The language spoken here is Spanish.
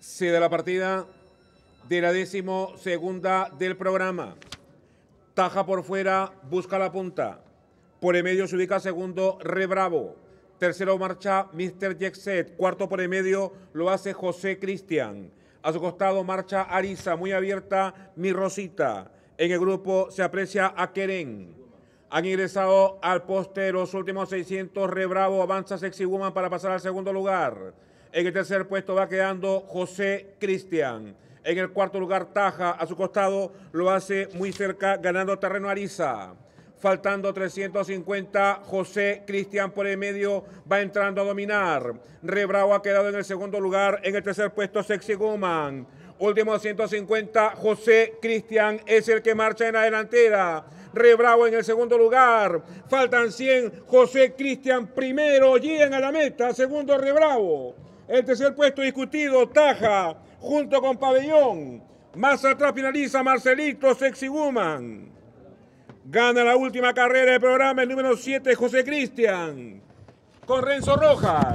Se da la partida de la décimo segunda del programa. Taja por fuera, busca la punta. Por el medio se ubica segundo, Re Bravo. Tercero marcha Mr. Jetset. Cuarto por el medio lo hace José Cristian. A su costado marcha Arisa, muy abierta, mi Rosita. En el grupo se aprecia a Keren. Han ingresado al poste los últimos 600. Re Bravo avanza Sexy Woman para pasar al segundo lugar. En el tercer puesto va quedando José Cristian. En el cuarto lugar Taja, a su costado lo hace muy cerca ganando terreno Arisa. Faltando 350, José Cristian por el medio va entrando a dominar. Rebravo ha quedado en el segundo lugar. En el tercer puesto, Sexy Goman. Último 150, José Cristian es el que marcha en la delantera. Rebravo en el segundo lugar. Faltan 100, José Cristian primero, llegan a la meta. Segundo Rebravo. El tercer puesto discutido, Taja, junto con Pabellón. Más atrás finaliza Marcelito Sexy Woman. Gana la última carrera del programa el número 7, José Cristian. Con Renzo Rojas.